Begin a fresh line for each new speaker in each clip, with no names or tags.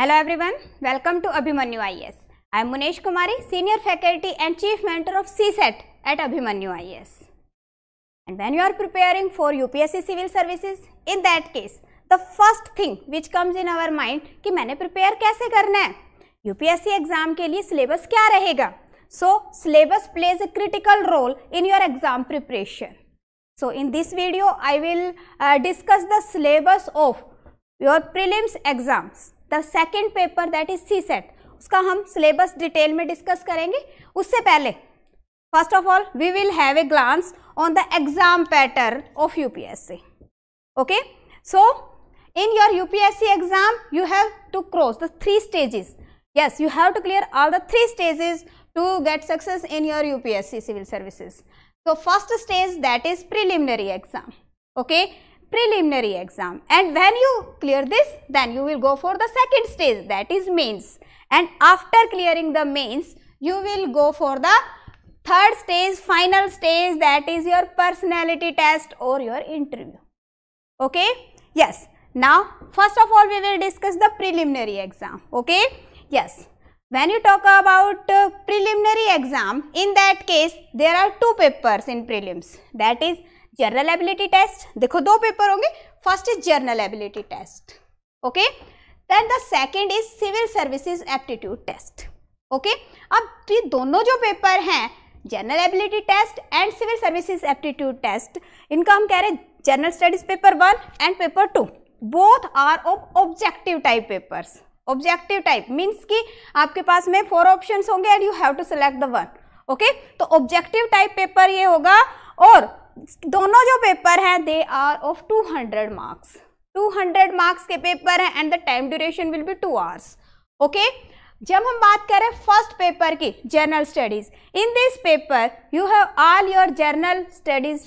Hello everyone, welcome to Abhimanyu IS. I am Munesh Kumari, Senior Faculty and Chief Mentor of CSET at Abhimanyu IS. And when you are preparing for UPSC Civil Services, in that case, the first thing which comes in our mind कि मैंने prepare कैसे karna है UPSC exam के लिए syllabus क्या So, syllabus plays a critical role in your exam preparation. So, in this video, I will uh, discuss the syllabus of your prelims exams. The second paper that is C set, set उसका हम syllabus detail में discuss करेंगे उससे पहले we will have a glance on the exam pattern of UPSC. okay so in your upsc exam you have to cross the three stages yes you have to clear all the three stages to get success in your upsc civil services so first stage that is preliminary exam okay preliminary exam and when you clear this then you will go for the second stage that is mains and after clearing the mains you will go for the third stage final stage that is your personality test or your interview okay yes now first of all we will discuss the preliminary exam okay yes when you talk about uh, preliminary exam in that case there are two papers in prelims that is general ability test देखो दो paper होंगे first is general ability test okay then the second is civil services aptitude test okay अब तो ये दोनों जो paper हैं general ability test and civil services aptitude test इनका हम कह रहे हैं general studies paper one and paper two both are of objective type papers objective type means कि आपके पास में फोर ऑप्शन होंगे and you have to select the one okay तो ऑब्जेक्टिव टाइप पेपर ये होगा और दोनों जो पेपर हैं they are of two hundred marks two hundred marks के पेपर हैं and the time duration will be two hours okay जब हम बात करें फर्स्ट पेपर की general studies in this paper you have all your general studies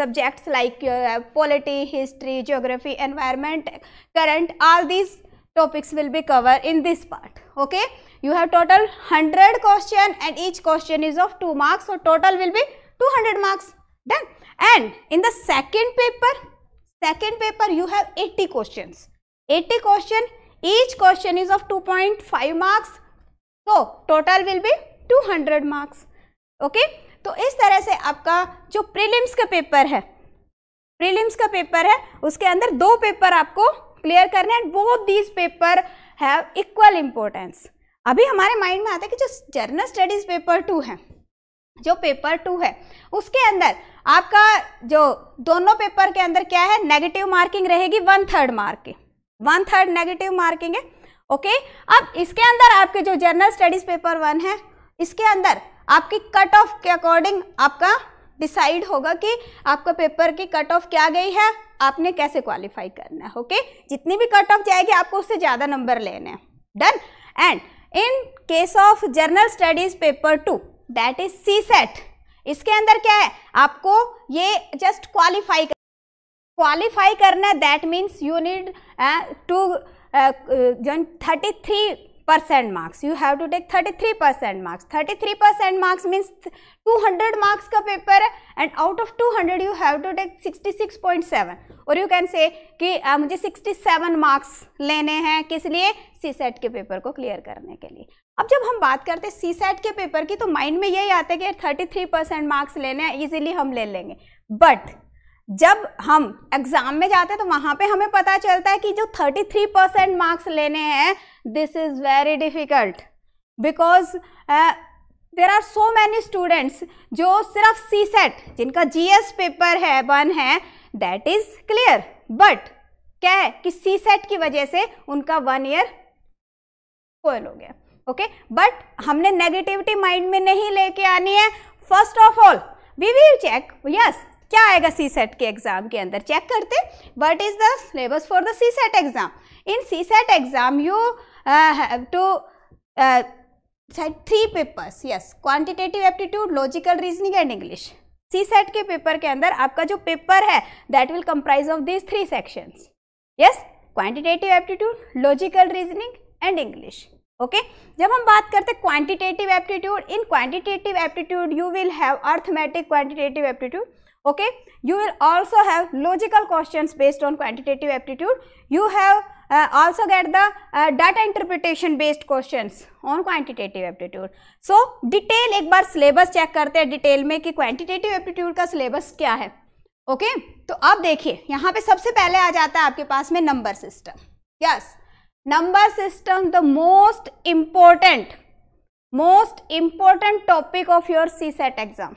subjects like your polity history geography environment current all this topics will B cover in this part okay you have total hundred question and each question is of two marks और total will be two hundred marks done and in the second paper second paper you have 80 questions 80 question each question is of 2.5 marks so total will be 200 marks okay तो इस तरह से आपका जो prelims का paper है prelims का paper है उसके अंदर दो पेपर आपको क्लियर करने हैं both these paper have equal importance अभी हमारे माइंड में आता है कि जो जर्नल स्टडीज पेपर टू है जो पेपर टू है उसके अंदर आपका जो दोनों पेपर के अंदर क्या है नेगेटिव मार्किंग रहेगी one third mark one third negative marking है ओके अब इसके अंदर आपके जो जर्नल स्टडीज पेपर वन है इसके अंदर आपकी कट ऑफ के अकॉर्डिंग आपका डिसाइड होगा कि आपका पेपर की कट ऑफ क्या गई है आपने कैसे क्वालिफाई करना है ओके जितनी भी कट ऑफ जाएगी आपको उससे ज़्यादा नंबर लेने हैं done and in case of general studies paper two that is C set इसके अंदर क्या है आपको ये जस्ट क्वालिफाई क्वालिफाई करना that means you need to जो thirty three percent marks you have to take thirty three percent marks thirty three percent marks means two hundred marks का paper है and out of two hundred you have to take sixty six point seven और you can say कि आ, मुझे sixty seven marks लेने हैं किस लिए C set के पेपर को क्लियर करने के लिए अब जब हम बात करते हैं सी सेट के पेपर की तो माइंड में यही आता है कि थर्टी थ्री परसेंट मार्क्स लेने हैं ईजिली हम ले लेंगे बट जब हम एग्ज़ाम में जाते हैं तो वहां पे हमें पता चलता है कि जो 33 परसेंट मार्क्स लेने हैं this is very difficult because there are so many students जो सिर्फ सी सेट जिनका जी एस पेपर है वन है दैट इज़ क्लियर बट क्या है कि सी सेट की वजह से उनका वन ईयर फोल हो गया ओके okay? बट हमने नेगेटिविटी माइंड में नहीं लेके आनी है first of all we will check yes क्या आएगा सी सेट के एग्ज़ाम के अंदर चेक करते what is the syllabus for the C set exam in C set exam you have to three papers yes quantitative aptitude logical reasoning and English C set के paper के अंदर आपका जो paper है that will comprise of this three sections yes quantitative aptitude logical reasoning and English okay जब हम बात करते हैं quantitative aptitude in quantitative aptitude you will have arithmetic quantitative aptitude okay you will also have logical questions based on quantitative aptitude you have uh, also get the uh, data interpretation based questions on quantitative aptitude so detail ek bar syllabus check karte hain detail mein ki quantitative aptitude ka syllabus kya hai okay okay तो अब देखिए यहां पे सबसे पहले आ जाता है आपके पास में number system yes number system the most important most important topic of your C set exam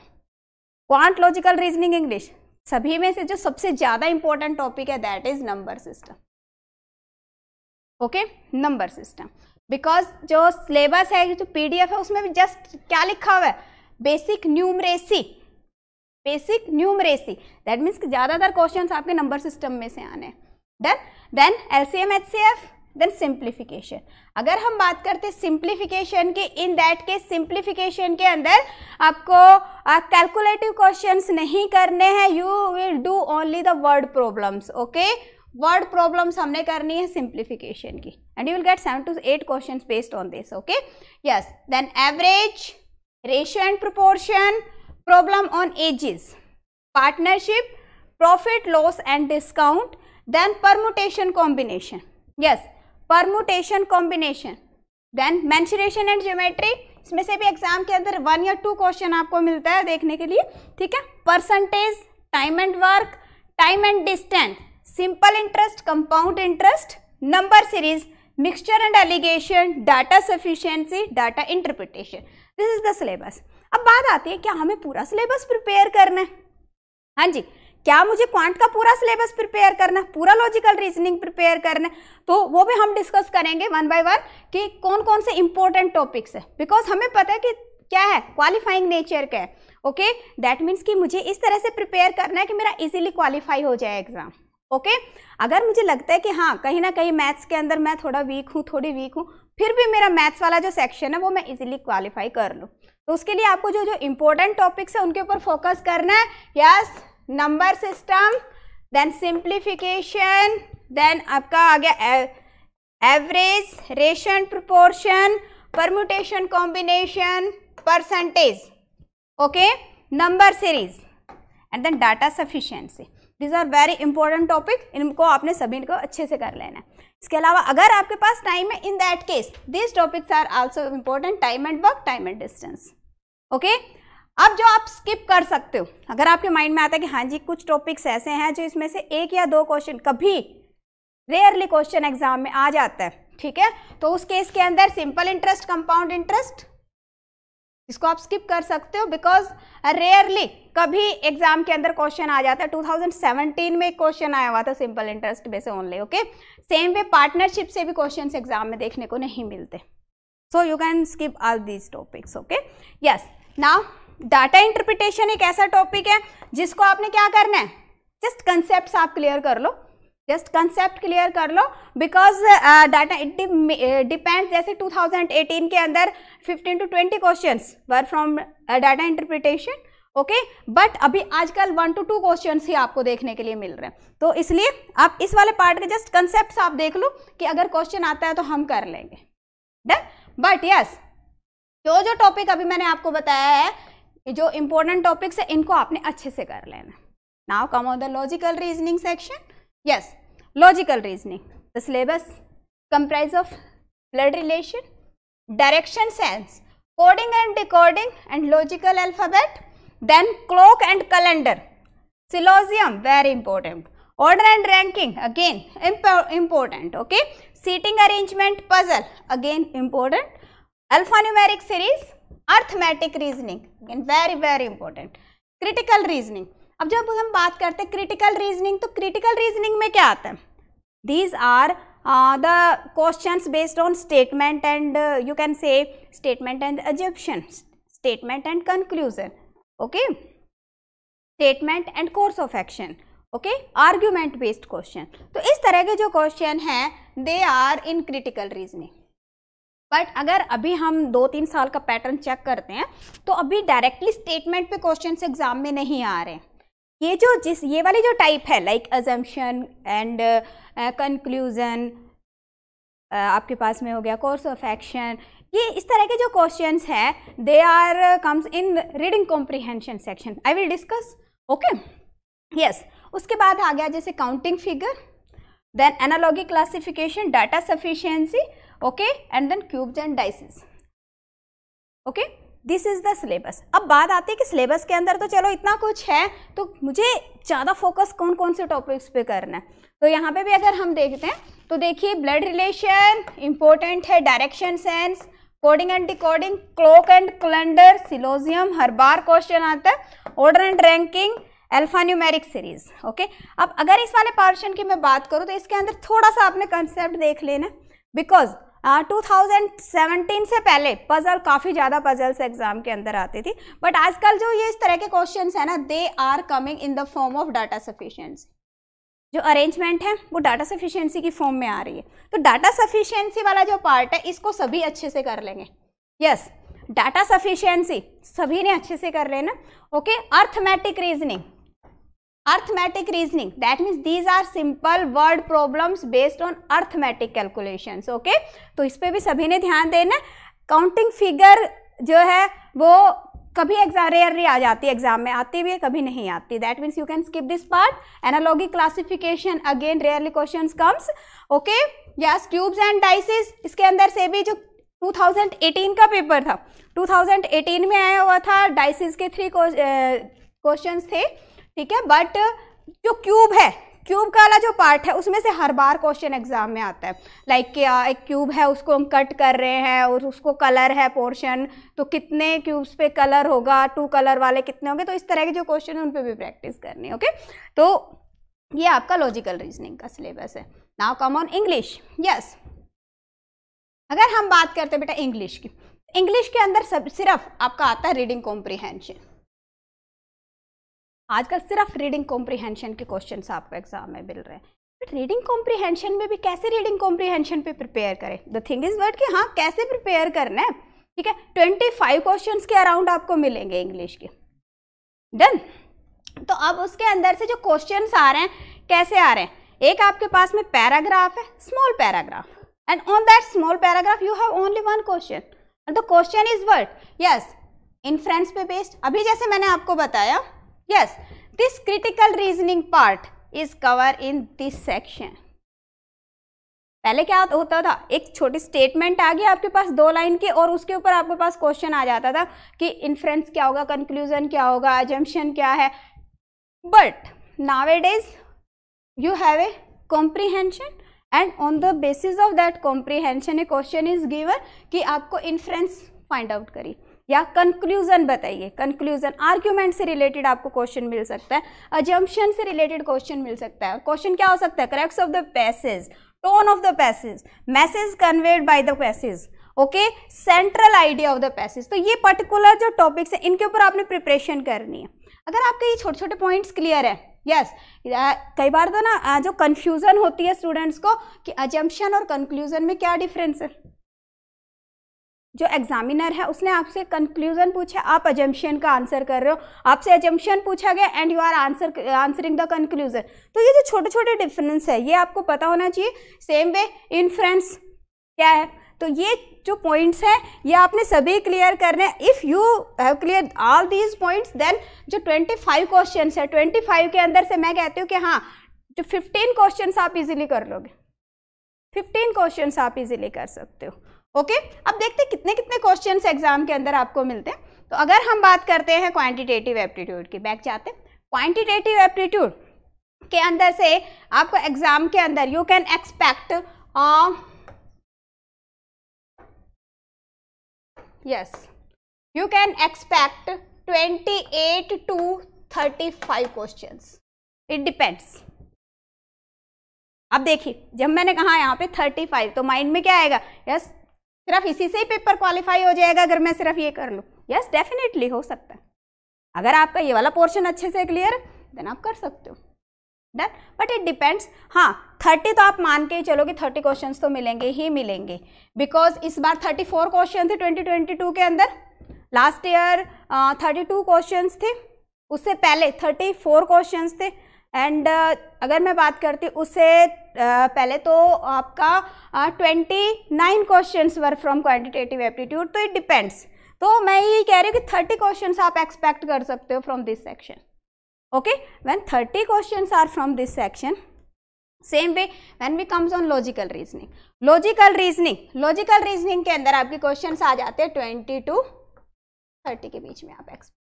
quant logical reasoning English सभी में से जो सबसे ज़्यादा इंपॉर्टेंट टॉपिक है that is number system okay number system because जो सिलेबस है जो पीडीएफ है उसमें भी जस्ट क्या लिखा हुआ है basic numeracy basic numeracy that means ज़्यादातर क्वेश्चन आपके नंबर सिस्टम में से आने done then L C M H C F then simplification अगर हम बात करते सिंप्लीफिकेशन की इन दैट के सिंप्लीफिकेशन के अंदर आपको कैलकुलेटिव uh, क्वेश्चंस नहीं करने हैं you will do only the word problems okay word problems हमने करनी है सिंप्लीफिकेशन की and you will get seven to eight question based on this okay yes then average ratio and proportion problem on ages partnership profit loss and discount then permutation combination yes permutation combination then mensuration and geometry इसमें से भी exam के अंदर one या to question आपको मिलता है देखने के लिए ठीक है percentage time and work time and distance simple interest compound interest number series mixture and alligation data sufficiency data interpretation this is the syllabus अब बात आती है क्या हमें पूरा सिलेबस प्रिपेयर करना है हाँ जी क्या मुझे क्वांट का पूरा सिलेबस प्रिपेयर करना पूरा लॉजिकल रीजनिंग प्रिपेयर करना तो वो भी हम डिस्कस करेंगे वन बाय वन कि कौन कौन से इंपॉर्टेंट टॉपिक्स है बिकॉज हमें पता है कि क्या है क्वालिफाइंग नेचर का है ओके दैट मीन्स कि मुझे इस तरह से प्रिपेयर करना है कि मेरा इजिली क्वालिफाई हो जाए एग्ज़ाम ओके okay? अगर मुझे लगता है कि हाँ कहीं ना कहीं मैथ्स के अंदर मैं थोड़ा वीक हूँ थोड़ी वीक हूँ फिर भी मेरा मैथ्स वाला जो सेक्शन है वो मैं इजीली क्वालिफाई कर लूँ तो उसके लिए आपको जो जो इम्पोर्टेंट टॉपिक्स है उनके ऊपर फोकस करना है yes yes, number system then simplification then आपका आ गया एवरेज रेशन proportion permutation combination percentage okay number series and then data sufficiency these are very important topic इनको आपने सभी को अच्छे से कर लेना है इसके अलावा अगर आपके पास टाइम है in that case this topics are also important time and work time and distance okay अब जो आप स्किप कर सकते हो अगर आपके माइंड में आता है कि हाँ जी कुछ टॉपिक्स ऐसे हैं जो इसमें से एक या दो क्वेश्चन कभी रेयरली क्वेश्चन एग्जाम में आ जाता है ठीक है तो उस केस के अंदर सिंपल इंटरेस्ट कंपाउंड इंटरेस्ट इसको आप स्किप कर सकते हो बिकॉज रेयरली कभी एग्जाम के अंदर क्वेश्चन आ जाता है 2017 में एक क्वेश्चन आया हुआ था सिंपल इंटरेस्ट में से only okay same way partnership से भी क्वेश्चन एग्जाम में देखने को नहीं मिलते so you can skip all these topics okay yes now data interpretation एक ऐसा टॉपिक है जिसको आपने क्या करना है जस्ट कंसेप्ट आप क्लियर कर लो जस्ट कंसेप्ट क्लियर कर लो बिकॉज डाटा इट डिपेंड जैसे 2018 के अंदर 15 to 20 questions were from data interpretation okay but अभी आजकल वन टू टू क्वेश्चन ही आपको देखने के लिए मिल रहे हैं तो इसलिए आप इस वाले पार्ट के जस्ट कंसेप्ट आप देख लो कि अगर क्वेश्चन आता है तो हम कर लेंगे डन बट यस जो जो टॉपिक अभी मैंने आपको बताया है ये जो इंपॉर्टेंट टॉपिक्स है इनको आपने अच्छे से कर लेना now come on the logical reasoning section yes logical reasoning the syllabus comprise of blood relation direction sense coding and decoding and logical alphabet then clock and calendar syllogism very important order and ranking again important okay seating arrangement puzzle again important alphanumeric series arithmetic reasoning very very important critical reasoning अब जब हम बात करते हैं critical reasoning तो critical reasoning में क्या आता है these are the question based on statement and you can say statement and assumption statement and conclusion okay statement and course of action okay argument based question तो इस तरह के जो क्वेश्चन हैं they are in critical reasoning but अगर अभी हम दो तीन साल का पैटर्न चेक करते हैं तो अभी डायरेक्टली स्टेटमेंट पे क्वेश्चन एग्जाम में नहीं आ रहे ये जो जिस ये वाली जो टाइप है लाइक एजम्पन एंड कंक्लूजन आपके पास में हो गया कोर्स ऑफ एक्शन ये इस तरह के जो क्वेश्चन हैं they are comes in reading comprehension section I will discuss okay yes उसके बाद आ गया जैसे counting figure then analogy classification data sufficiency okay and then cubes and dices okay this is the syllabus अब बात आती है कि सिलेबस के अंदर तो चलो इतना कुछ है तो मुझे ज़्यादा फोकस कौन कौन से टॉपिक्स पे करना है तो यहाँ पे भी अगर हम देखते हैं तो देखिए ब्लड रिलेशन इंपॉर्टेंट है direction sense coding and decoding clock and calendar syllogism हर बार क्वेश्चन आता है order and ranking alphanumeric series okay अब अगर इस वाले पार्शन की मैं बात करूँ तो इसके अंदर थोड़ा सा आपने कंसेप्ट देख लेना बिकॉज 2017 से पहले पजल काफ़ी ज़्यादा पजल्स एग्जाम के अंदर आती थी बट आजकल जो ये इस तरह के क्वेश्चन है ना they are coming in the form of data sufficiency जो अरेंजमेंट है वो डाटा सफिशियंसी की फॉर्म में आ रही है तो डाटा सफिशियंसी वाला जो पार्ट है इसको सभी अच्छे से कर लेंगे यस डाटा सफिशियंसी सभी ने अच्छे से कर लेना okay arithmetic reasoning arithmetic reasoning that means these are simple word problems based on arithmetic calculations okay तो इस पर भी सभी ने ध्यान देना काउंटिंग फिगर जो है वो कभी एग्जाम रेयरली आ जाती है एग्जाम में आती भी है कभी नहीं आती that means you can skip this part analogy classification again rarely question comes okay yes cubes and dices इसके अंदर से भी जो 2018 का पेपर था 2018 में आया हुआ था डाइसिस के थ्री क्वेश्चन थे ठीक है बट जो क्यूब है क्यूब का वाला जो पार्ट है उसमें से हर बार क्वेश्चन एग्जाम में आता है लाइक like, क्या एक क्यूब है उसको हम कट कर रहे हैं और उसको कलर है पोर्शन तो कितने क्यूब्स पे कलर होगा टू कलर वाले कितने होंगे तो इस तरह के जो क्वेश्चन है उन पर भी प्रैक्टिस करनी है ओके तो ये आपका लॉजिकल रीजनिंग का सिलेबस है now come on English yes अगर हम बात करते हैं बेटा इंग्लिश की इंग्लिश के अंदर सब सिर्फ आपका आता है रीडिंग कॉम्प्रिहेंशन आजकल सिर्फ रीडिंग कॉम्प्रीहेंशन के क्वेश्चन आपको एग्जाम में मिल रहे हैं बट रीडिंग कॉम्प्रीहेंशन में भी कैसे रीडिंग कॉम्प्रिहेंशन पे प्रिपेयर करें द थिंग इज वर्ड कि हाँ कैसे प्रिपेयर करना है ठीक है ट्वेंटी फाइव क्वेश्चन के अराउंड आपको मिलेंगे इंग्लिश के डन तो अब उसके अंदर से जो क्वेश्चन आ रहे हैं कैसे आ रहे हैं एक आपके पास में पैराग्राफ है small paragraph and on that small paragraph you have only one question and the question is word yes inference पे बेस्ड अभी जैसे मैंने आपको बताया Yes, this critical reasoning part is covered in this section. पहले क्या होता था एक छोटी स्टेटमेंट आ गया आपके पास दो लाइन के और उसके ऊपर आपके पास क्वेश्चन आ जाता था कि इन्फ्रेंस क्या होगा कंक्लूजन क्या होगा एजम्पन क्या है बट नावेड is you have a comprehension and on the basis of that comprehension a question is given कि आपको इन्फ्रेंस फाइंड आउट करी या कंक्लूजन बताइए कंक्लूजन आर्ग्यूमेंट से रिलेटेड आपको क्वेश्चन मिल सकता है अजम्पन से रिलेटेड क्वेश्चन मिल सकता है क्वेश्चन क्या हो सकता है correct of the passage tone of the passage message conveyed by the passage okay central idea of the passage तो ये पर्टिकुलर जो टॉपिक्स हैं इनके ऊपर आपने प्रिपरेशन करनी है अगर आपके ये छोटे छोटे पॉइंट्स क्लियर है यस yes. कई बार तो ना जो कन्फ्यूज़न होती है स्टूडेंट्स को कि अजम्पन और कंक्लूजन में क्या डिफरेंस है जो एग्जामिनर है उसने आपसे कंक्लूजन पूछा आप एजम्पन का आंसर कर रहे हो आपसे एजम्पन पूछा गया and you are answer answering the conclusion तो ये जो छोटे छोटे डिफरेंस है ये आपको पता होना चाहिए सेम वे इन्फ्रेंस क्या है तो ये जो पॉइंट्स हैं ये आपने सभी क्लियर करने if you have clear all these points then जो 25 क्वेश्चन है फाइव के अंदर से मैं कहती हूँ कि हाँ जो 15 क्वेश्चन आप इजीली कर लोगे 15 क्वेश्चन आप इजीली कर सकते हो ओके अब देखते हैं कितने कितने क्वेश्चन एग्जाम के अंदर आपको मिलते हैं तो अगर हम बात करते हैं क्वांटिटेटिव एप्टीट्यूड की बैक जाते हैं क्वांटिटेटिव एप्टीट्यूड के अंदर से आपको एग्जाम के अंदर you can expect yes you can expect 28 to 35 questions it depends अब देखिए जब मैंने कहा यहाँ पे 35 तो माइंड में क्या आएगा यस yes, सिर्फ इसी से ही पेपर क्वालिफाई हो जाएगा अगर मैं सिर्फ ये कर लूँ यस डेफिनेटली हो सकता है अगर आपका ये वाला पोर्शन अच्छे से क्लियर देन आप कर सकते हो डन बट इट डिपेंड्स हाँ थर्टी तो आप मान के ही चलो कि थर्टी क्वेश्चन तो मिलेंगे ही मिलेंगे बिकॉज इस बार थर्टी फोर क्वेश्चन थे ट्वेंटी ट्वेंटी टू के अंदर last year thirty two question थे उससे पहले थर्टी फोर क्वेश्चन थे एंड uh, अगर मैं बात करती उससे uh, पहले तो आपका twenty nine question were from quantitative aptitude तो इट डिपेंड्स तो मैं ये कह रही हूँ कि थर्टी क्वेश्चन आप एक्सपेक्ट कर सकते हो from this section okay when thirty question are from this section same way when we comes on logical reasoning logical reasoning logical reasoning के अंदर आपके क्वेश्चन आ जाते हैं ट्वेंटी टू थर्टी के बीच में आप एक्सपेक्ट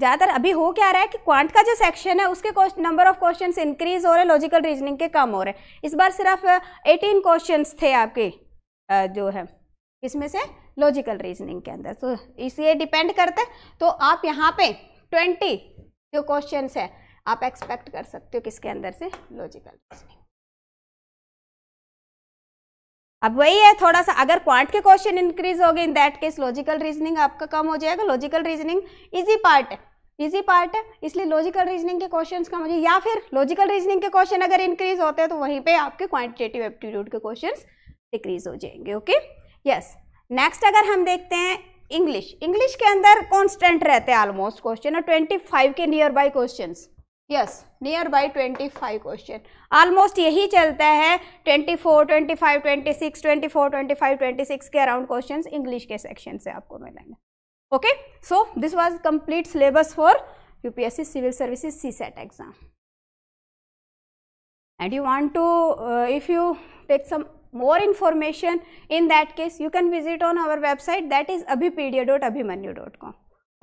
ज़्यादातर अभी हो क्या रहा है कि क्वांट का जो सेक्शन है उसके नंबर ऑफ क्वेश्चन इंक्रीज हो रहे हैं लॉजिकल रीजनिंग के कम हो रहे हैं इस बार सिर्फ एटीन क्वेश्चन थे आपके जो है इसमें से लॉजिकल रीजनिंग के अंदर तो इसलिए डिपेंड करते हैं तो आप यहाँ पे ट्वेंटी जो क्वेश्चन है आप एक्सपेक्ट कर सकते हो किसके अंदर से लॉजिकल रीजनिंग अब वही है थोड़ा सा अगर क्वांट के क्वेश्चन इंक्रीज हो गए in that case logical reasoning आपका कम हो जाएगा लॉजिकल रीजनिंग इजी पार्ट है इजी पार्ट है इसलिए लॉजिकल रीजनिंग के क्वेश्चन कम हो जाए या फिर लॉजिकल रीजनिंग के क्वेश्चन अगर इंक्रीज होते हैं तो वहीं पे आपके क्वांटिटेटिव एप्टीट्यूड के क्वेश्चन डिक्रीज हो जाएंगे ओके यस नेक्स्ट अगर हम देखते हैं इंग्लिश इंग्लिश के अंदर कॉन्स्टेंट रहते हैं ऑलमोस्ट क्वेश्चन और ट्वेंटी फाइव के nearby question yes nearby twenty five question almost यही चलता है twenty four twenty five twenty six twenty four twenty five twenty six के अराउंड क्वेश्चन इंग्लिश के सेक्शन से आपको मिलेंगे okay so this was complete syllabus for U P S C civil services C set exam and you want to if you take some more information in that case you can visit on our website that is अभी P D dot Abhimanyu dot com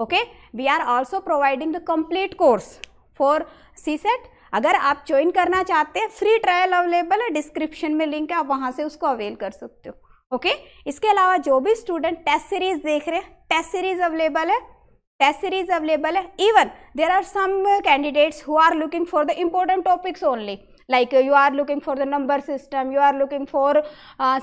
okay we are also providing the complete course for CSAT अगर आप join करना चाहते हैं free trial available है description में link है आप वहाँ से उसको अवेल कर सकते हो ओके इसके अलावा जो भी स्टूडेंट टेस्ट सीरीज देख रहे हैं टेस्ट सीरीज अवेलेबल है टेस्ट सीरीज अवेलेबल है even there are some candidates who are looking for the important topics only like you are looking for the number system you are looking for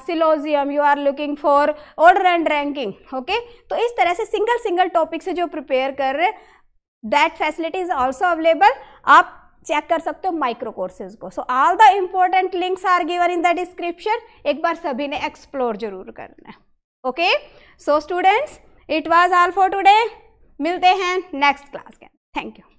syllogism you are looking for order and ranking okay तो इस तरह से single single topic से जो prepare कर रहे हैं that facility is also available आप चेक कर सकते हो माइक्रो कोर्सेज को so all the important links are given in the description एक बार सभी ने एक्सप्लोर जरूर करना है okay so students it was all for today मिलते हैं नेक्स्ट क्लास के थैंक यू